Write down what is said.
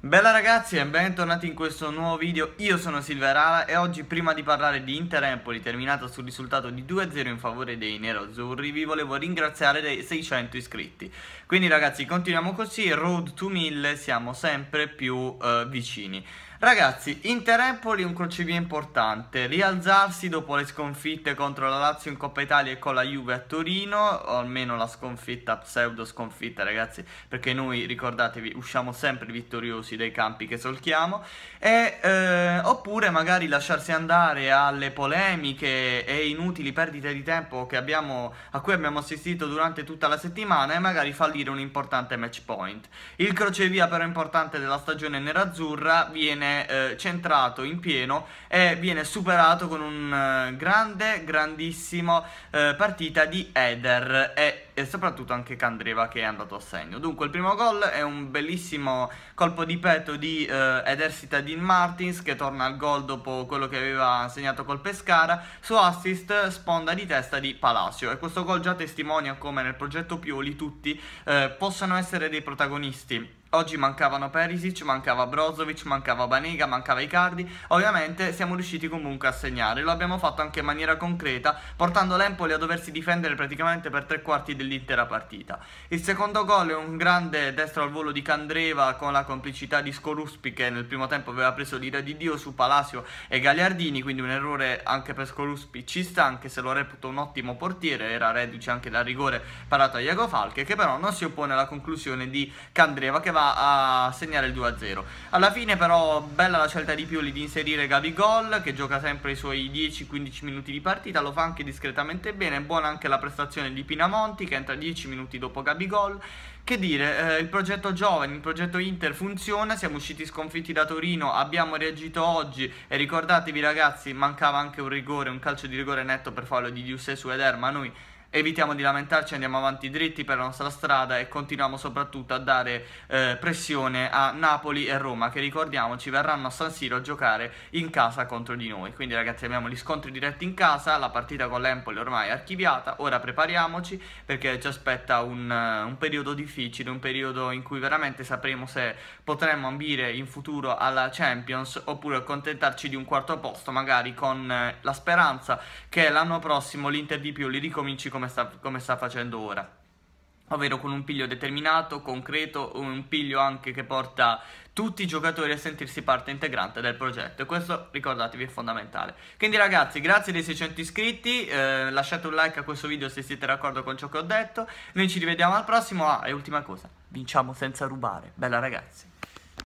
Bella ragazzi e bentornati in questo nuovo video, io sono Silverala e oggi prima di parlare di Inter Empoli terminata sul risultato di 2-0 in favore dei neroazzurri vi volevo ringraziare dei 600 iscritti quindi ragazzi continuiamo così, road to 1000 siamo sempre più uh, vicini Ragazzi, Inter Empoli un crocevia importante, rialzarsi dopo le sconfitte contro la Lazio in Coppa Italia e con la Juve a Torino, o almeno la sconfitta, pseudo sconfitta ragazzi, perché noi ricordatevi usciamo sempre vittoriosi così dei campi che solchiamo, e, eh, oppure magari lasciarsi andare alle polemiche e inutili perdite di tempo abbiamo, a cui abbiamo assistito durante tutta la settimana e magari fallire un importante match point. Il crocevia però importante della stagione nerazzurra viene eh, centrato in pieno e viene superato con un eh, grande, grandissimo eh, partita di Eder e, e soprattutto anche Candreva che è andato a segno. Dunque il primo gol è un bellissimo colpo di ripeto, di eh, Eder Citadin Martins che torna al gol dopo quello che aveva segnato col Pescara, su assist sponda di testa di Palacio. E questo gol già testimonia come nel progetto Pioli tutti eh, possano essere dei protagonisti. Oggi mancavano Perisic, mancava Brozovic, mancava Banega, mancava Icardi. Ovviamente siamo riusciti comunque a segnare. Lo abbiamo fatto anche in maniera concreta, portando l'Empoli a doversi difendere praticamente per tre quarti dell'intera partita. Il secondo gol è un grande destro al volo di Candreva con la complicità fisicità di Scoruspi che nel primo tempo aveva preso l'ira di Dio su Palacio e Gagliardini, quindi un errore anche per Scoruspi ci sta, anche se lo reputo un ottimo portiere, era reduce anche dal rigore parato a Iago Falche, che però non si oppone alla conclusione di Candreva che va a segnare il 2-0. Alla fine però bella la scelta di Pioli di inserire Gabigol che gioca sempre i suoi 10-15 minuti di partita, lo fa anche discretamente bene, buona anche la prestazione di Pinamonti che entra 10 minuti dopo Gabigol che dire, eh, il progetto giovani, il progetto Inter funziona, siamo usciti sconfitti da Torino, abbiamo reagito oggi e ricordatevi ragazzi, mancava anche un rigore, un calcio di rigore netto per farlo di Diusse su Eder, ma noi evitiamo di lamentarci, andiamo avanti dritti per la nostra strada e continuiamo soprattutto a dare eh, pressione a Napoli e Roma che ricordiamoci verranno a San Siro a giocare in casa contro di noi. Quindi ragazzi abbiamo gli scontri diretti in casa, la partita con l'Empoli ormai è archiviata, ora prepariamoci perché ci aspetta un, un periodo difficile, un periodo in cui veramente sapremo se potremmo ambire in futuro alla Champions oppure accontentarci di un quarto posto magari con eh, la speranza che l'anno prossimo l'Inter di più li ricominci con come sta, come sta facendo ora ovvero con un piglio determinato, concreto, un piglio anche che porta tutti i giocatori a sentirsi parte integrante del progetto e questo ricordatevi è fondamentale. Quindi ragazzi grazie dei 600 iscritti, eh, lasciate un like a questo video se siete d'accordo con ciò che ho detto, noi ci rivediamo al prossimo, ah e ultima cosa, vinciamo senza rubare, bella ragazzi!